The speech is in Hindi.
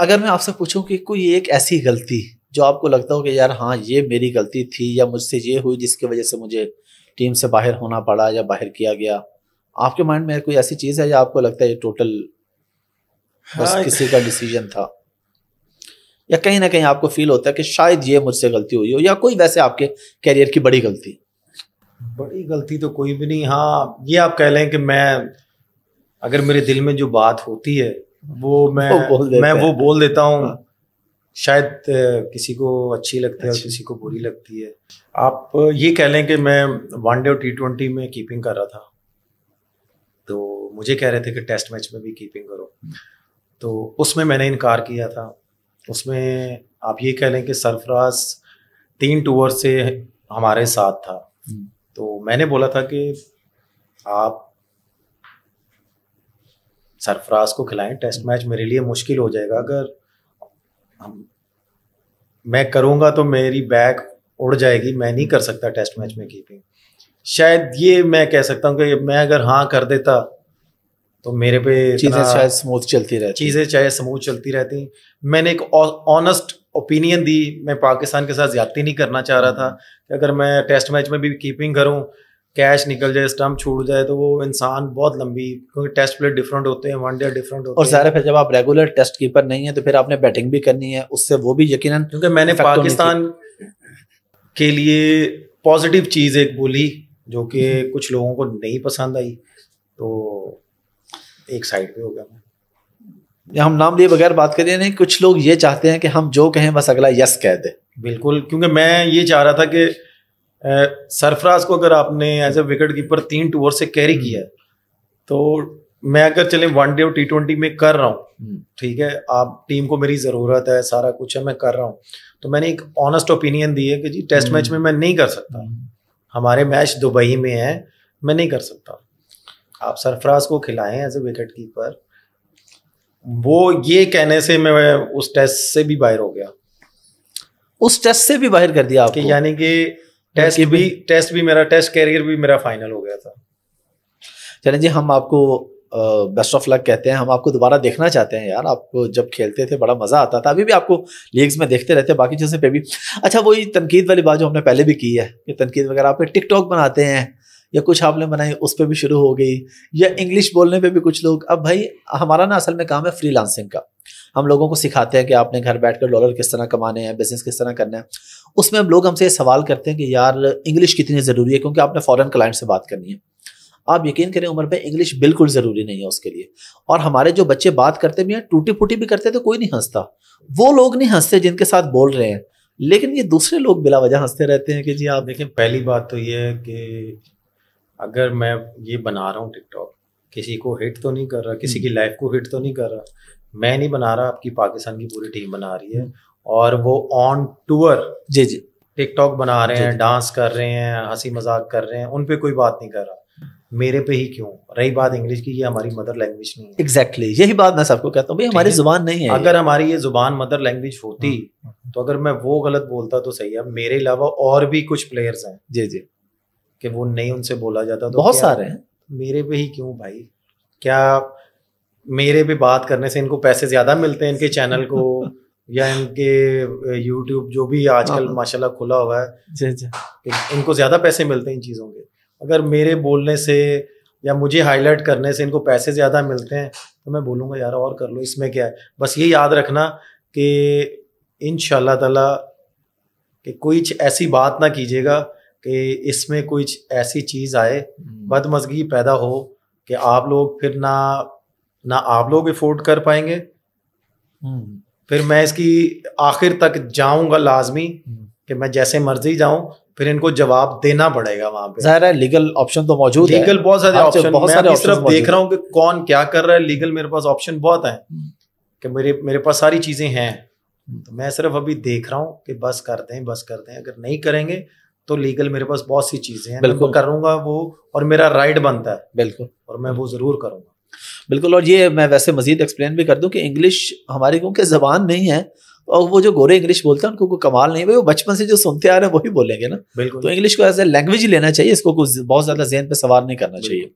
अगर मैं आपसे पूछूं कि कोई एक ऐसी गलती जो आपको लगता हो कि यार हाँ ये मेरी गलती थी या मुझसे ये हुई जिसकी वजह से मुझे टीम से बाहर होना पड़ा या बाहर किया गया आपके माइंड में कोई ऐसी चीज़ है या आपको लगता है ये टोटल बस हाँ। किसी का डिसीजन था या कहीं ना कहीं आपको फील होता है कि शायद ये मुझसे गलती हुई हो या कोई वैसे आपके कैरियर की बड़ी गलती बड़ी गलती तो कोई भी नहीं हाँ ये आप कह लें कि मैं अगर मेरे दिल में जो बात होती है वो मैं वो मैं वो बोल देता हूँ हाँ। शायद किसी को अच्छी लगती है और अच्छा। किसी को बुरी लगती है आप ये कह लें कि मैं वनडे और टी ट्वेंटी में कीपिंग कर रहा था तो मुझे कह रहे थे कि टेस्ट मैच में भी कीपिंग करो तो उसमें मैंने इनकार किया था उसमें आप ये कह लें कि सरफराज तीन टूर से हमारे साथ था हम्म। तो मैंने बोला था कि आप सरफराज को खिलाएं टेस्ट मैच मेरे लिए मुश्किल हो जाएगा अगर हम मैं करूंगा तो मेरी बैक उड़ जाएगी मैं नहीं कर सकता टेस्ट मैच में कीपिंग शायद ये मैं कह सकता हूं कि मैं अगर हाँ कर देता तो मेरे पे चीज़ें शायद स्मूथ चलती रहती चीज़ें चाहे स्मूथ चलती रहती मैंने एक ऑनेस्ट ओपिनियन दी मैं पाकिस्तान के साथ ज्यादा नहीं करना चाह रहा था कि अगर मैं टेस्ट मैच में भी कीपिंग करूँ कैश निकल जाए स्टम्प छूट जाए तो वो इंसान बहुत लंबी क्योंकि टेस्ट प्लेयर डिफरेंट होते हैं डे डिफरेंट होते और सारे फिर जब आप रेगुलर टेस्ट कीपर नहीं है तो फिर आपने बैटिंग भी करनी है उससे वो भी यकीन क्योंकि मैंने पाकिस्तान के लिए पॉजिटिव चीज़ एक बोली जो कि हम्म। कुछ लोगों को नहीं पसंद आई तो एक साइड पे हो गया मैं हम नाम लिए बगैर बात करिए नहीं कुछ लोग ये चाहते हैं कि हम जो कहें बस अगला यस कह दे बिल्कुल क्योंकि मैं ये चाह रहा था कि सरफराज को अगर आपने एज ए विकेट कीपर तीन टूर से कैरी हम्म। किया है तो मैं अगर चले वनडे और टी ट्वेंटी में कर रहा हूँ हम्म। ठीक है आप टीम को मेरी ज़रूरत है सारा कुछ है मैं कर रहा हूँ तो मैंने एक ऑनेस्ट ओपिनियन दी है कि जी टेस्ट हम्म। मैच में मैं नहीं कर सकता हमारे मैच दुबई में है मैं नहीं कर सकता आप सरफराज को खिलाएं एज ए विकेट कीपर वो ये कहने से मैं उस टेस्ट से भी बाहर हो गया उस टेस्ट से भी बाहर कर दिया आपको यानी कि टेस्ट भी टेस्ट भी मेरा टेस्ट कैरियर भी मेरा फाइनल हो गया था चलें जी हम आपको बेस्ट ऑफ लक कहते हैं हम आपको दोबारा देखना चाहते हैं यार आपको जब खेलते थे बड़ा मज़ा आता था अभी भी आपको लीग्स में देखते रहते हैं बाकी चीज़ों पे भी अच्छा वही तनकीद वाली बात जो हमने पहले भी की है कि तनकीद वगैरह आप टिकटॉक बनाते हैं या कुछ आपने बनाई उस पर भी शुरू हो गई या इंग्लिश बोलने पर भी कुछ लोग अब भाई हमारा ना असल में काम है फ्री का हम लोगों को सिखाते हैं कि आपने घर बैठ डॉलर किस तरह कमाने हैं बिजनेस किस तरह करना है उसमें हम लोग हमसे सवाल करते हैं कि यार इंग्लिश कितनी ज़रूरी है क्योंकि आपने फ़ॉरन क्लाइंट से बात करनी है आप यकीन करें उम्र पे इंग्लिश बिल्कुल ज़रूरी नहीं है उसके लिए और हमारे जो बच्चे बात करते भी हैं टूटी फूटी भी करते तो कोई नहीं हंसता वो लोग नहीं हंसते जिनके साथ बोल रहे हैं लेकिन ये दूसरे लोग बिला वजह हंसते रहते हैं कि जी आप देखें पहली बात तो ये है कि अगर मैं ये बना रहा हूँ टिकटॉक किसी को हिट तो नहीं कर रहा किसी हम्म। की लाइफ को हिट तो नहीं कर रहा मैं नहीं बना रहा आपकी पाकिस्तान की पूरी टीम बना रही है और वो ऑन टूर जी जी टिकटॉक बना रहे हैं डांस कर रहे हैं हंसी मजाक कर रहे हैं उन पे कोई बात नहीं कर रहा मेरे पे ही क्यों रही बात इंग्लिश की ये हमारी मदर लैंग्वेज नहीं है एग्जैक्टली exactly. यही बात मैं सबको कहता हूँ भाई हमारी जुबान नहीं है अगर हमारी ये जुबान मदर लैंग्वेज होती हम्म, हम्म। तो अगर मैं वो गलत बोलता तो सही है मेरे अलावा और भी कुछ प्लेयर्स हैं जी जी कि वो नहीं उनसे बोला जाता तो बहुत सारे हैं मेरे पे ही क्यों भाई क्या मेरे पे बात करने से इनको पैसे ज्यादा मिलते हैं इनके चैनल को या इनके यूट्यूब जो भी आजकल हाँ। माशाल्लाह खुला हुआ है इनको ज़्यादा पैसे मिलते हैं इन चीज़ों के अगर मेरे बोलने से या मुझे हाईलाइट करने से इनको पैसे ज़्यादा मिलते हैं तो मैं बोलूँगा यार और कर लो इसमें क्या है बस ये याद रखना कि इन ताला कि कोई ऐसी बात ना कीजिएगा कि इसमें कुछ ऐसी चीज़ आए हम्म। बदमजगी पैदा हो कि आप लोग फिर ना ना आप लोग अफोर्ड कर पाएंगे हम्म। फिर मैं इसकी आखिर तक जाऊंगा लाजमी हम्म। कि मैं जैसे मर्जी जाऊं फिर इनको जवाब देना पड़ेगा वहां पे जाहिर है लीगल ऑप्शन तो मौजूद है लीगल बहुत सारे ऑप्शन मैं इस तरफ देख रहा हूँ कि कौन क्या कर रहा है लीगल मेरे पास ऑप्शन बहुत है हम्म। कि मेरे मेरे पास सारी चीजें हैं हम्म। तो मैं सिर्फ अभी देख रहा हूँ कि बस कर दें बस कर दें अगर नहीं करेंगे तो लीगल मेरे पास बहुत सी चीजें हैं बिल्कुल करूंगा वो और मेरा राइट बनता है बिल्कुल और मैं वो जरूर करूंगा बिल्कुल और ये मैं वैसे मजीद एक्सप्लेन भी कर दूं कि इंग्लिश हमारी क्योंकि ज़बान नहीं है और वो जो गोरे इंग्लिश बोलते हैं उनको कोई कमाल नहीं भाई वो बचपन से जो सुनते आ रहे हैं वही बोलेंगे ना बिल्कुल तो इंग्लिश को एज ए लैंग्वेज ही लेना चाहिए इसको कुछ बहुत ज़्यादा जहन पे सवार नहीं करना चाहिए